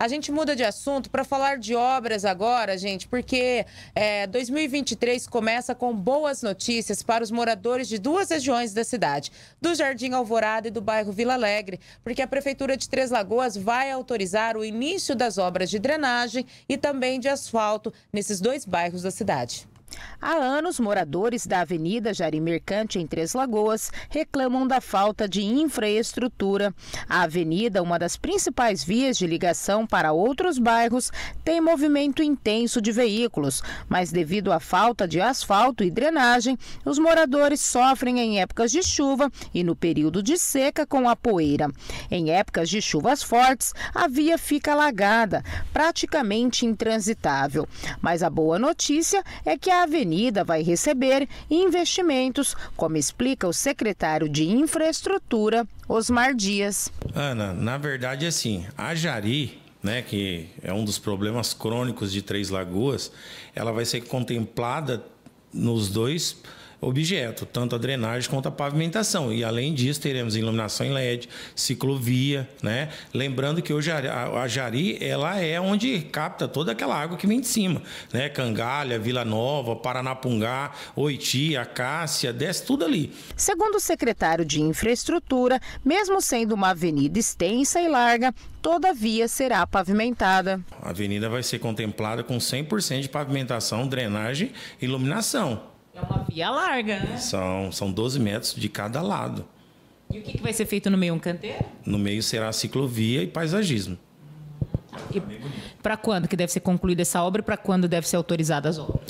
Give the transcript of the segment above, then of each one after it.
A gente muda de assunto para falar de obras agora, gente, porque é, 2023 começa com boas notícias para os moradores de duas regiões da cidade, do Jardim Alvorada e do bairro Vila Alegre, porque a Prefeitura de Três Lagoas vai autorizar o início das obras de drenagem e também de asfalto nesses dois bairros da cidade. Há anos, moradores da Avenida Jari Mercante, em Três Lagoas, reclamam da falta de infraestrutura. A avenida, uma das principais vias de ligação para outros bairros, tem movimento intenso de veículos, mas devido à falta de asfalto e drenagem, os moradores sofrem em épocas de chuva e no período de seca com a poeira. Em épocas de chuvas fortes, a via fica alagada, praticamente intransitável. Mas a boa notícia é que a a avenida vai receber investimentos, como explica o secretário de Infraestrutura, Osmar Dias. Ana, na verdade, assim, a Jari, né, que é um dos problemas crônicos de Três Lagoas, ela vai ser contemplada nos dois objeto, tanto a drenagem quanto a pavimentação. E além disso, teremos iluminação em LED, ciclovia, né? Lembrando que hoje a, a Jari, ela é onde capta toda aquela água que vem de cima, né? Cangalha, Vila Nova, Paranapungá, Oiti, Acácia, desce tudo ali. Segundo o secretário de Infraestrutura, mesmo sendo uma avenida extensa e larga, toda via será pavimentada. A avenida vai ser contemplada com 100% de pavimentação, drenagem e iluminação. É uma via larga, né? São, são 12 metros de cada lado. E o que, que vai ser feito no meio? Um canteiro? No meio será ciclovia e paisagismo. E para quando que deve ser concluída essa obra e para quando deve ser autorizada as obras?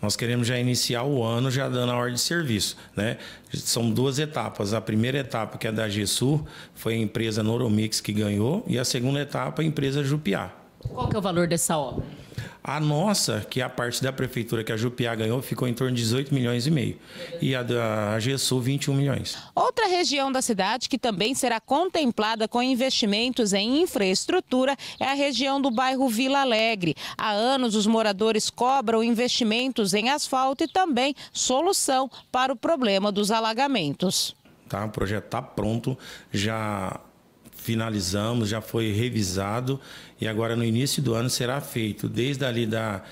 Nós queremos já iniciar o ano já dando a ordem de serviço, né? São duas etapas. A primeira etapa, que é da GESUR, foi a empresa Noromix que ganhou, e a segunda etapa, a empresa Jupiá. Qual que é o valor dessa obra? A nossa, que é a parte da prefeitura que a Jupiá ganhou, ficou em torno de 18 milhões e meio. E a da GESU, 21 milhões. Outra região da cidade que também será contemplada com investimentos em infraestrutura é a região do bairro Vila Alegre. Há anos, os moradores cobram investimentos em asfalto e também solução para o problema dos alagamentos. Tá, o projeto está pronto, já finalizamos, já foi revisado e agora no início do ano será feito, desde ali da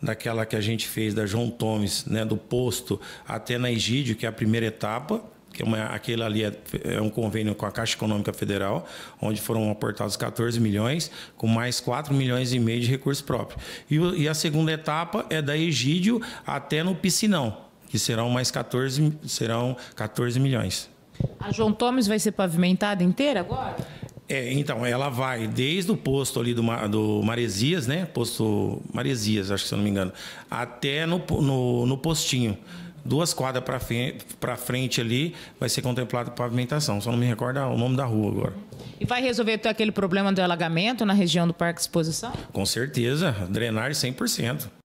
daquela que a gente fez da João Tomes, né, do posto até na Egídio, que é a primeira etapa, que é uma, aquele ali é, é, um convênio com a Caixa Econômica Federal, onde foram aportados 14 milhões, com mais 4 milhões e meio de recursos próprios. E, e a segunda etapa é da Egídio até no Piscinão, que serão mais 14, serão 14 milhões. A João Tomes vai ser pavimentada inteira agora? É, então, ela vai desde o posto ali do, do Maresias, né? Posto Maresias, acho que se eu não me engano, até no, no, no postinho. Duas quadras para frente, frente ali vai ser contemplado pavimentação. Só não me recordo o nome da rua agora. E vai resolver todo aquele problema do alagamento na região do Parque Exposição? Com certeza. Drenar 100%.